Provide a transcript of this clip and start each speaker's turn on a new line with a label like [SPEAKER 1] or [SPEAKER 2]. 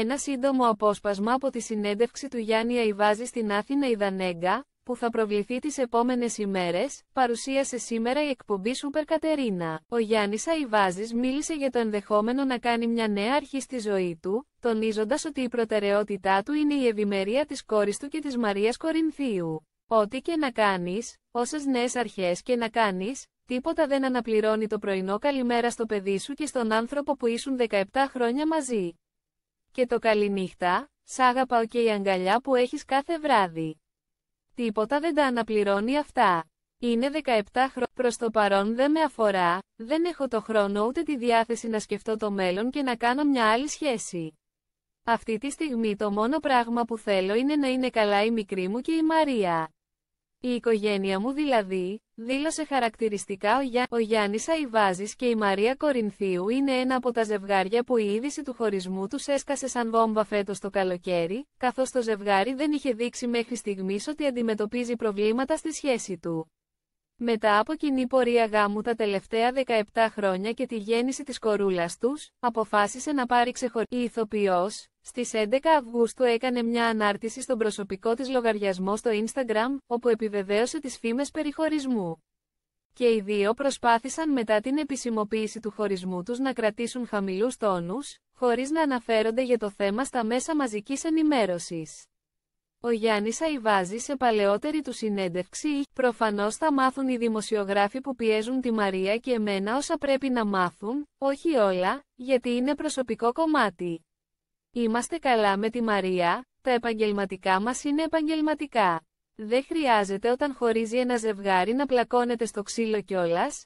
[SPEAKER 1] Ένα σύντομο απόσπασμα από τη συνέντευξη του Γιάννη Αϊβάζη στην Άθηνα Ιδανέγκα, που θα προβληθεί τις επόμενες ημέρες, παρουσίασε σήμερα η εκπομπή Σούπερ Κατερίνα. Ο Γιάννης Αϊβάζης μίλησε για το ενδεχόμενο να κάνει μια νέα αρχή στη ζωή του, τονίζοντας ότι η προτεραιότητά του είναι η ευημερία της κόρης του και της Μαρίας Κορινθίου. Ό,τι και να κάνεις, όσες νέες αρχές και να κάνεις, τίποτα δεν αναπληρώνει το πρωινό καλημέρα στο παιδί σου και στον άνθρωπο που ήσουν 17 χρόνια μαζί. Και το καληνύχτα, σ' άγαπαω και η αγκαλιά που έχεις κάθε βράδυ. Τίποτα δεν τα αναπληρώνει αυτά. Είναι 17 χρόνια. Προς το παρόν δεν με αφορά, δεν έχω το χρόνο ούτε τη διάθεση να σκεφτώ το μέλλον και να κάνω μια άλλη σχέση. Αυτή τη στιγμή το μόνο πράγμα που θέλω είναι να είναι καλά η μικρή μου και η Μαρία. Η οικογένεια μου δηλαδή, δήλωσε χαρακτηριστικά για «Ο Γιάννης Αϊβάζης και η Μαρία Κορινθίου είναι ένα από τα ζευγάρια που η είδηση του χωρισμού τους έσκασε σαν βόμβα φέτος το καλοκαίρι, καθώς το ζευγάρι δεν είχε δείξει μέχρι στιγμής ότι αντιμετωπίζει προβλήματα στη σχέση του. Μετά από κοινή πορεία γάμου τα τελευταία 17 χρόνια και τη γέννηση της κορούλας τους, αποφάσισε να πάρει ξεχωριστή ηθοποιός. Στις 11 Αυγούστου έκανε μια ανάρτηση στον προσωπικό της λογαριασμό στο Instagram, όπου επιβεβαίωσε τις φήμες περί χωρισμού. Και οι δύο προσπάθησαν μετά την επισημοποίηση του χωρισμού τους να κρατήσουν χαμηλούς τόνους, χωρίς να αναφέρονται για το θέμα στα μέσα μαζικής ενημέρωσης. Ο Γιάννης Αϊβάζη σε παλαιότερη του συνέντευξη προφανώς θα μάθουν οι δημοσιογράφοι που πιέζουν τη Μαρία και εμένα όσα πρέπει να μάθουν, όχι όλα, γιατί είναι προσωπικό κομμάτι. Είμαστε καλά με τη Μαρία, τα επαγγελματικά μας είναι επαγγελματικά. Δεν χρειάζεται όταν χωρίζει ένα ζευγάρι να πλακώνεται στο ξύλο κιόλας,